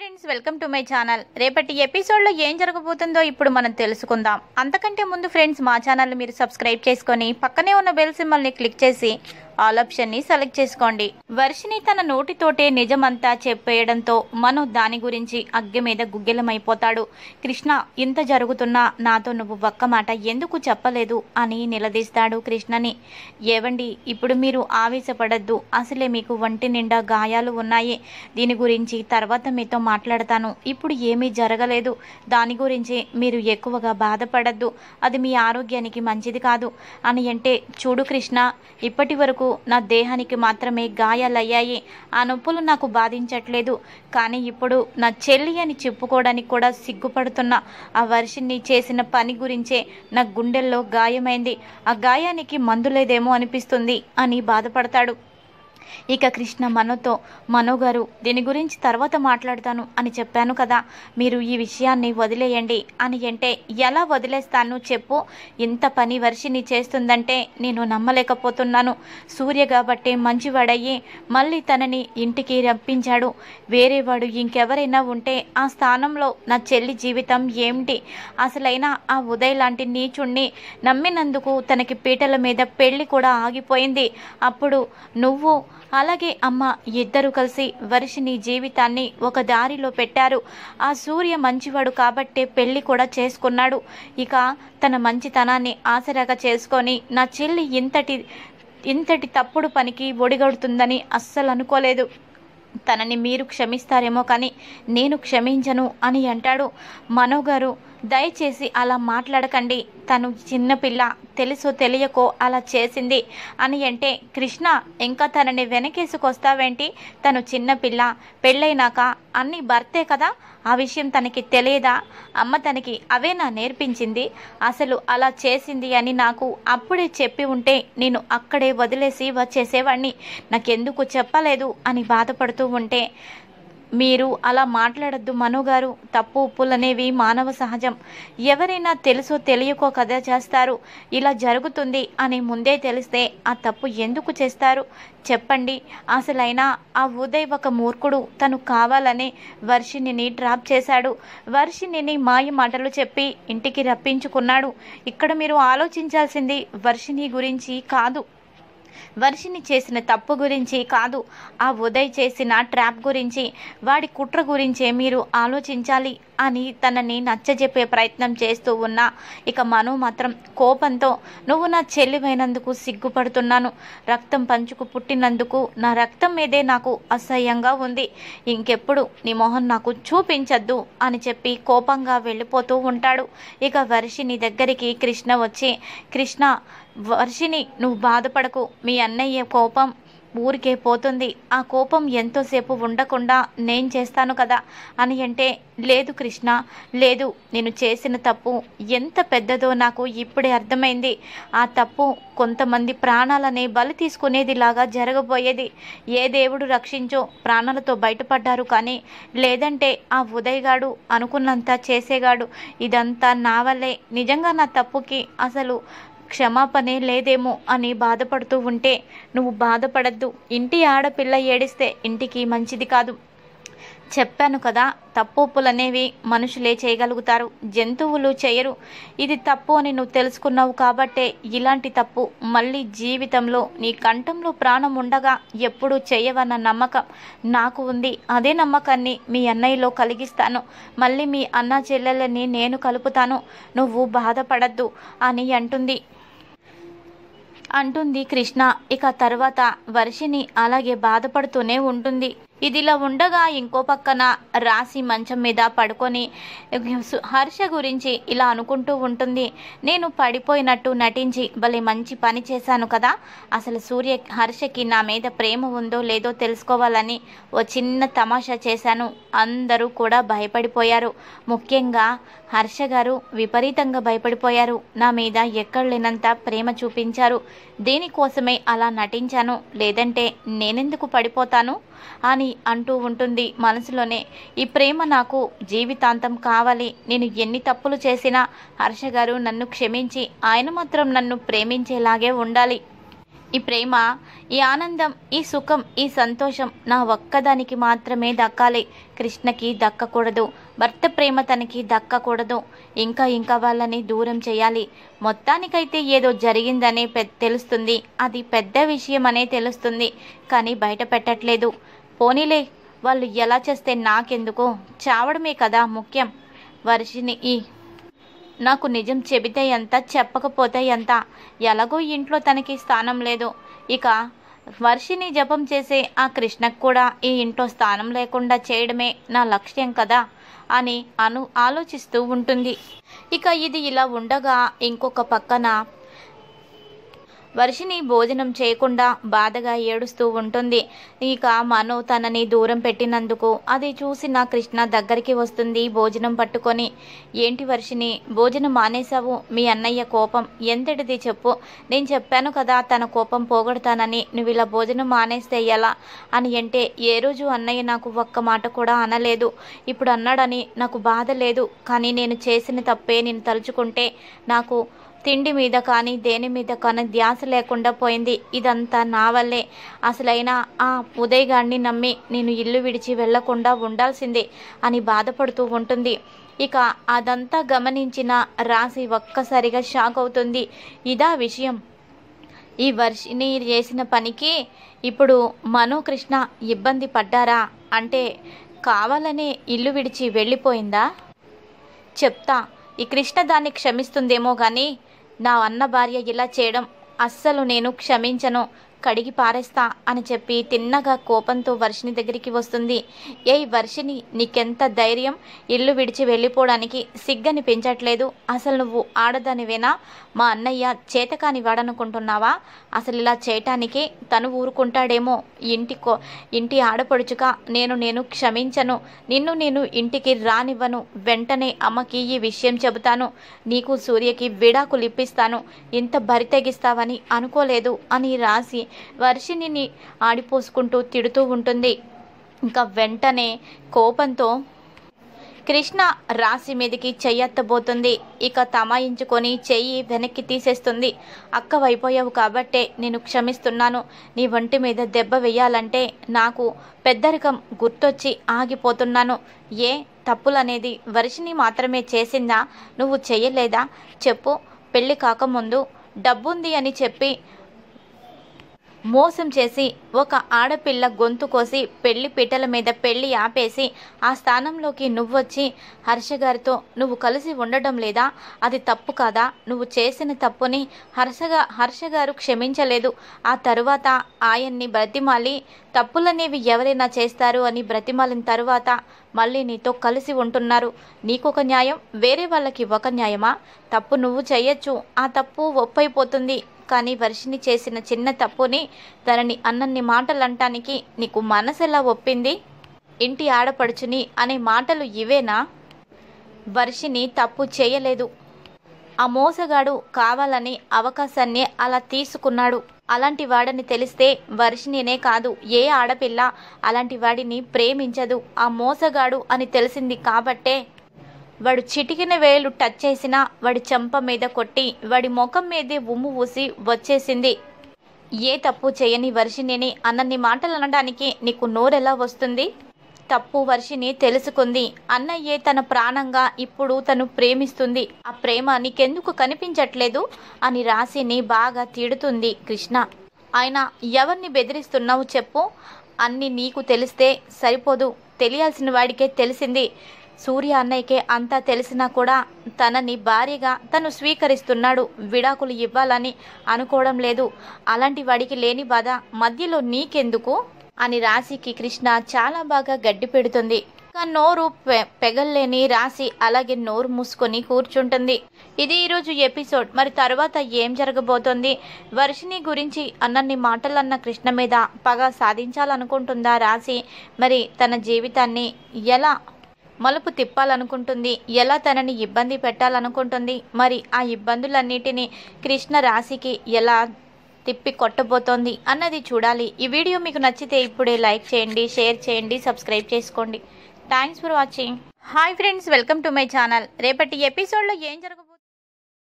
friends welcome to my channel రేపటి ఎపిసోడ్లో ఏం జరగబోతుందో ఇప్పుడు మనం తెలుసుకుందాం అంతకంటే ముందు ఫ్రెండ్స్ మా ఛానల్ మీరు సబ్స్క్రైబ్ చేసుకొని పక్కనే ఉన్న బెల్ సింబల్ని క్లిక్ చేసి ఆల్ ఆప్షన్ని సెలెక్ట్ చేసుకోండి వర్షిని తన నోటితోటే నిజమంతా చెప్పేయడంతో మను దాని గురించి అగ్గి మీద గుగ్గిలమైపోతాడు కృష్ణ ఇంత జరుగుతున్నా నాతో నువ్వు ఒక్క మాట ఎందుకు చెప్పలేదు అని నిలదీస్తాడు కృష్ణని ఏవండి ఇప్పుడు మీరు ఆవేశపడద్దు అసలే మీకు వంటి నిండా గాయాలు ఉన్నాయి దీని గురించి తర్వాత మీతో మాట్లాడతాను ఇప్పుడు ఏమీ జరగలేదు దాని గురించి మీరు ఎక్కువగా బాధపడద్దు అది మీ ఆరోగ్యానికి మంచిది కాదు అని అంటే చూడు కృష్ణ ఇప్పటి వరకు నా దేహానికి మాత్రమే గాయాలయ్యాయి ఆ నొప్పులు నాకు బాధించట్లేదు కానీ ఇప్పుడు నా చెల్లి అని చెప్పుకోవడానికి కూడా సిగ్గుపడుతున్న ఆ వర్షిని చేసిన పని గురించే నా గుండెల్లో గాయమైంది ఆ గాయానికి మందులేదేమో అనిపిస్తుంది అని బాధపడతాడు ఇక కృష్ణ మనతో మనోగారు దీని గురించి తర్వాత మాట్లాడతాను అని చెప్పాను కదా మీరు ఈ విషయాన్ని వదిలేయండి అని అంటే ఎలా వదిలేస్తాను చెప్పు ఇంత పని వర్షిని చేస్తుందంటే నేను నమ్మలేకపోతున్నాను సూర్య కాబట్టి మంచివాడయ్యి మళ్ళీ తనని ఇంటికి రప్పించాడు వేరేవాడు ఇంకెవరైనా ఉంటే ఆ స్థానంలో నా చెల్లి జీవితం ఏమిటి అసలైనా ఆ ఉదయ్ లాంటి నీచుణ్ణి నమ్మినందుకు తనకి పీటల మీద పెళ్లి కూడా ఆగిపోయింది అప్పుడు నువ్వు అలాగే అమ్మ ఇద్దరు కలిసి వర్షిని జీవితాన్ని ఒక దారిలో పెట్టారు ఆ సూర్య మంచివాడు కాబట్టే పెళ్లి కూడా చేసుకున్నాడు ఇక తన మంచితనాన్ని ఆసరాగా చేసుకొని నా చెల్లి ఇంతటి ఇంతటి తప్పుడు పనికి ఒడిగడుతుందని అస్సలు అనుకోలేదు తనని మీరు క్షమిస్తారేమో కానీ నేను క్షమించను అని అంటాడు మనోగారు దయచేసి అలా మాట్లాడకండి తను చిన్నపిల్ల తెలుసో తెలియకో అలా చేసింది అని అంటే కృష్ణ ఇంకా తనని వెనకేసుకొస్తావేంటి తను చిన్నపిల్ల పెళ్ళైనాక అన్ని భర్తే కదా ఆ విషయం తనకి తెలియదా అమ్మ తనకి అవే నా నేర్పించింది అసలు అలా చేసింది అని నాకు అప్పుడే చెప్పి ఉంటే నేను అక్కడే వదిలేసి వచ్చేసేవాణ్ణి నాకెందుకు చెప్పలేదు అని బాధపడుతూ ఉంటే మీరు అలా మాట్లాడద్దు మనుగారు తప్పు ఉప్పులనేవి మానవ సహజం ఎవరైనా తెలుసో తెలియకో కథ చేస్తారు ఇలా జరుగుతుంది అని ముందే తెలిస్తే ఆ తప్పు ఎందుకు చేస్తారు చెప్పండి అసలైనా ఆ ఉదయ్ ఒక మూర్ఖుడు తను కావాలని వర్షిణిని డ్రాప్ చేశాడు వర్షిణిని మాయ మాటలు చెప్పి ఇంటికి రప్పించుకున్నాడు ఇక్కడ మీరు ఆలోచించాల్సింది వర్షిణి గురించి కాదు వర్షిని చేసిన తప్పు గురించి కాదు ఆ ఉదయ్ చేసిన ట్రాప్ గురించి వాడి కుట్ర గురించే మీరు ఆలోచించాలి అని తనని నచ్చజెప్పే ప్రయత్నం చేస్తూ ఉన్నా ఇక మను మాత్రం కోపంతో నువ్వు నా చెల్లివైనందుకు సిగ్గుపడుతున్నాను రక్తం పంచుకు పుట్టినందుకు నా రక్తం మీదే నాకు అసహ్యంగా ఉంది ఇంకెప్పుడు నీ మొహం నాకు చూపించద్దు అని చెప్పి కోపంగా వెళ్ళిపోతూ ఉంటాడు ఇక వర్షిని దగ్గరికి కృష్ణ వచ్చి కృష్ణ వర్షిని నువ్వు బాధపడకు మీ అన్నయ్య కోపం ఊరికే పోతుంది ఆ కోపం ఎంతోసేపు ఉండకుండా నేను చేస్తాను కదా అని అంటే లేదు కృష్ణ లేదు నేను చేసిన తప్పు ఎంత పెద్దదో నాకు ఇప్పుడే అర్థమైంది ఆ తప్పు కొంతమంది ప్రాణాలనే బలి తీసుకునేదిలాగా జరగబోయేది ఏ దేవుడు రక్షించో ప్రాణాలతో బయటపడ్డారు కానీ లేదంటే ఆ ఉదయగాడు అనుకున్నంత చేసేగాడు ఇదంతా నా వల్లే నిజంగా నా తప్పుకి అసలు క్షమాపణే లేదేమో అని బాధపడుతూ ఉంటే నువ్వు బాధపడద్దు ఇంటి ఆడపిల్ల ఏడిస్తే ఇంటికి మంచిది కాదు చెప్పాను కదా తప్పులనేవి మనుషులే చేయగలుగుతారు జంతువులు చేయరు ఇది తప్పు అని నువ్వు తెలుసుకున్నావు కాబట్టే ఇలాంటి తప్పు మళ్ళీ జీవితంలో నీ కంఠంలో ప్రాణం ఉండగా ఎప్పుడూ చేయవన్న నమ్మకం నాకు ఉంది అదే నమ్మకాన్ని మీ అన్నయ్యలో కలిగిస్తాను మళ్ళీ మీ అన్న చెల్లెలని నేను కలుపుతాను నువ్వు బాధపడద్దు అని అంటుంది అంటుంది కృష్ణ ఇక తర్వాత వర్షిని అలాగే బాధపడుతూనే ఉంటుంది ఇదిలా ఉండగా ఇంకో పక్కన రాసి మంచం మీద పడుకొని హర్ష గురించి ఇలా అనుకుంటూ ఉంటుంది నేను పడిపోయినట్టు నటించి భలే మంచి పని చేశాను కదా అసలు సూర్య హర్షకి నా మీద ప్రేమ ఉందో లేదో తెలుసుకోవాలని ఓ చిన్న తమాషా చేశాను అందరూ కూడా భయపడిపోయారు ముఖ్యంగా హర్ష గారు విపరీతంగా భయపడిపోయారు నా మీద ఎక్కడ లేనంత ప్రేమ చూపించారు దీనికోసమే అలా నటించాను లేదంటే నేనెందుకు పడిపోతాను అని అని అంటూ ఉంటుంది మనసులోనే ఈ ప్రేమ నాకు జీవితాంతం కావాలి నేను ఎన్ని తప్పులు చేసినా హర్ష గారు నన్ను క్షమించి ఆయన మాత్రం నన్ను ప్రేమించేలాగే ఉండాలి ఈ ప్రేమ ఈ ఆనందం ఈ సుఖం ఈ సంతోషం నా ఒక్కదానికి మాత్రమే దక్కాలి కృష్ణకి దక్కకూడదు భర్త ప్రేమ తనకి దక్కకూడదు ఇంకా ఇంకా వాళ్ళని దూరం చేయాలి మొత్తానికైతే ఏదో జరిగిందనే తెలుస్తుంది అది పెద్ద విషయం అనే తెలుస్తుంది కానీ బయట పెట్టట్లేదు పోనీలే వాళ్ళు ఎలా చేస్తే నాకెందుకు చావడమే కదా ముఖ్యం వర్షిని ఈ నాకు నిజం చెబితే ఎంత చెప్పకపోతే ఎంత ఎలాగో ఇంట్లో తనకి స్థానం లేదు ఇక వర్షిని జపం చేసే ఆ కృష్ణకు కూడా ఈ ఇంట్లో స్థానం లేకుండా చేయడమే నా లక్ష్యం కదా అని అను ఆలోచిస్తూ ఉంటుంది ఇక ఇది ఇలా ఉండగా ఇంకొక పక్కన వర్షిని భోజనం చేయకుండా బాధగా ఏడుస్తూ ఉంటుంది ఇక మనో తనని దూరం పెట్టినందుకు అది చూసిన కృష్ణ దగ్గరికి వస్తుంది భోజనం పట్టుకొని ఏంటి వర్షిని భోజనం మానేశావు మీ అన్నయ్య కోపం ఎంతటిది చెప్పు నేను చెప్పాను కదా తన కోపం పోగొడతానని నువ్వు ఇలా భోజనం మానేస్తే ఎలా అని అంటే ఏ రోజు అన్నయ్య నాకు ఒక్క మాట కూడా అనలేదు ఇప్పుడు అన్నాడని నాకు బాధ లేదు కానీ నేను చేసిన తప్పే నేను తలుచుకుంటే నాకు తిండి మీద కానీ దేని మీద కానీ ధ్యాస లేకుండా పోయింది ఇదంతా నా వల్లే అసలైనా ఆ ఉదయ్ గారిని నమ్మి నేను ఇల్లు విడిచి వెళ్లకుండా ఉండాల్సిందే అని బాధపడుతూ ఉంటుంది ఇక అదంతా గమనించిన రాశి ఒక్కసారిగా షాక్ అవుతుంది ఇదా విషయం ఈ వర్షిని చేసిన పనికి ఇప్పుడు మనో కృష్ణ ఇబ్బంది పడ్డారా అంటే కావాలనే ఇల్లు విడిచి వెళ్ళిపోయిందా చెప్తా ఈ కృష్ణ దాన్ని క్షమిస్తుందేమో కానీ నా అన్న భార్య ఇలా చేయడం అస్సలు నేను క్షమించను కడిగి పారేస్తా అని చెప్పి తిన్నగా కోపంతో వర్షిని దగ్గరికి వస్తుంది ఏయ్ వర్షిని నీకెంత ధైర్యం ఇల్లు విడిచి వెళ్ళిపోవడానికి సిగ్గని పెంచట్లేదు అసలు నువ్వు ఆడదానివేనా మా అన్నయ్య చేతకాని వాడనుకుంటున్నావా అసలు ఇలా చేయటానికి తను ఊరుకుంటాడేమో ఇంటి కో ఇంటి ఆడపడుచుక నేను నేను క్షమించను నిన్ను నేను ఇంటికి రానివ్వను వెంటనే అమ్మకి ఈ విషయం చెబుతాను నీకు సూర్యకి విడాకులు ఇప్పిస్తాను ఇంత బరితెగిస్తావని అనుకోలేదు అని రాసి వర్షిణిని ఆడిపోసుకుంటూ తిడుతూ ఉంటుంది ఇంకా వెంటనే కోపంతో కృష్ణ రాశి మీదకి చెయ్యెత్తబోతుంది ఇక తమాయించుకొని చెయ్యి వెనక్కి తీసేస్తుంది అక్కవైపోయావు కాబట్టే నేను క్షమిస్తున్నాను నీ వంటి మీద దెబ్బ వేయాలంటే నాకు పెద్దరికం గుర్తొచ్చి ఆగిపోతున్నాను ఏ తప్పులనేది వర్షిని మాత్రమే చేసిందా నువ్వు చెయ్యలేదా చెప్పు పెళ్ళి కాకముందు డబ్బుంది అని చెప్పి మోసం చేసి ఒక ఆడపిల్ల గొంతు కోసి పెళ్లి పీటల మీద పెళ్లి ఆపేసి ఆ స్థానంలోకి నువ్వొచ్చి హర్ష గారితో నువ్వు కలిసి ఉండడం లేదా అది తప్పు కాదా నువ్వు చేసిన తప్పుని హర్షగా హర్ష గారు క్షమించలేదు ఆ తరువాత ఆయన్ని బ్రతిమాలి తప్పులనేవి ఎవరైనా చేస్తారు అని బ్రతిమాలిన తరువాత మళ్ళీ నీతో కలిసి ఉంటున్నారు నీకొక న్యాయం వేరే వాళ్ళకి ఒక న్యాయమా తప్పు నువ్వు చేయొచ్చు ఆ తప్పు ఒప్పైపోతుంది కానీ వర్షిని చేసిన చిన్న తప్పుని తనని అన్నన్ని మాటలంటానికి నీకు మనసెలా ఒప్పింది ఇంటి ఆడపడుచుని అనే మాటలు ఇవేనా వర్షిని తప్పు చేయలేదు ఆ మోసగాడు కావాలని అవకాశాన్ని అలా తీసుకున్నాడు అలాంటి వాడని తెలిస్తే వర్షినినే కాదు ఏ ఆడపిల్ల అలాంటి వాడిని ప్రేమించదు ఆ మోసగాడు అని తెలిసింది కాబట్టే వాడు చిటికిన వేలు టచ్ చేసినా వాడి చెంప మీద కొట్టి వాడి ముఖం మీదే ఉమ్ము ఊసి వచ్చేసింది ఏ తప్పు చేయని వర్షిణిని అన్నన్ని మాటలు అనడానికి నీకు నోరెలా వస్తుంది తప్పు వర్షిని తెలుసుకుంది అన్నయ్యే తన ప్రాణంగా ఇప్పుడు తను ప్రేమిస్తుంది ఆ ప్రేమ నీకెందుకు కనిపించట్లేదు అని రాశిని బాగా తిడుతుంది కృష్ణ ఆయన ఎవరిని బెదిరిస్తున్నావు చెప్పు అన్ని నీకు తెలిస్తే సరిపోదు తెలియాల్సిన వాడికే తెలిసింది సూర్య అన్నయ్యకే అంతా తెలిసినా కూడా తనని భార్యగా తను స్వీకరిస్తున్నాడు విడాకులు ఇవ్వాలని అనుకోవడం లేదు అలాంటి వాడికి లేని బాధ మధ్యలో నీకెందుకు అని రాశికి కృష్ణ చాలా బాగా గడ్డి పెడుతుంది నోరు పెగల్లేని రాసి అలాగే నోరు మూసుకొని కూర్చుంటుంది ఇది ఈరోజు ఎపిసోడ్ మరి తర్వాత ఏం జరగబోతోంది వర్షిని గురించి అన్నన్ని మాటలన్న కృష్ణ మీద పగ సాధించాలనుకుంటుందా రాసి మరి తన జీవితాన్ని ఎలా మలుపు తిప్పాలనుకుంటుంది ఎలా తనని ఇబ్బంది పెట్టాలనుకుంటుంది మరి ఆ ఇబ్బందులన్నిటినీ కృష్ణ రాశికి ఎలా తిప్పి కొట్టబోతోంది అన్నది చూడాలి ఈ వీడియో మీకు నచ్చితే ఇప్పుడే లైక్ చేయండి షేర్ చేయండి సబ్స్క్రైబ్ చేసుకోండి thanks for watching hi friends welcome to my channel రేపటి ఎపిసోడ్లో ఏం జరుగు